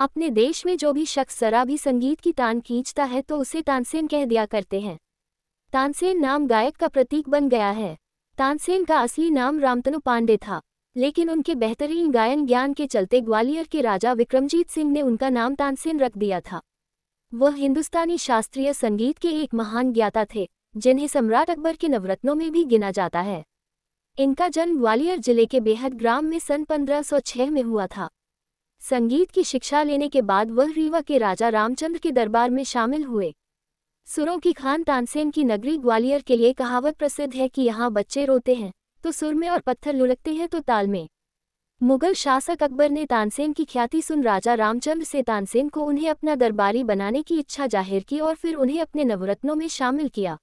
अपने देश में जो भी शख्स शराबी संगीत की तान खींचता है तो उसे तानसेन कह दिया करते हैं तानसेन नाम गायक का प्रतीक बन गया है तानसेन का असली नाम रामतनु पांडे था लेकिन उनके बेहतरीन गायन ज्ञान के चलते ग्वालियर के राजा विक्रमजीत सिंह ने उनका नाम तानसेन रख दिया था वह हिंदुस्तानी शास्त्रीय संगीत के एक महान ज्ञाता थे जिन्हें सम्राट अकबर के नवरत्नों में भी गिना जाता है इनका जन्म ग्वालियर जिले के बेहद ग्राम में सन 1506 में हुआ था संगीत की शिक्षा लेने के बाद वह रीवा के राजा रामचंद्र के दरबार में शामिल हुए सुरों की खान तानसेन की नगरी ग्वालियर के लिए कहावत प्रसिद्ध है कि यहाँ बच्चे रोते हैं तो सुर में और पत्थर लुढ़कते हैं तो ताल में मुगल शासक अकबर ने तानसेन की ख्याति सुन राजा रामचंद्र से तानसेन को उन्हें अपना दरबारी बनाने की इच्छा जाहिर की और फिर उन्हें अपने नवरत्नों में शामिल किया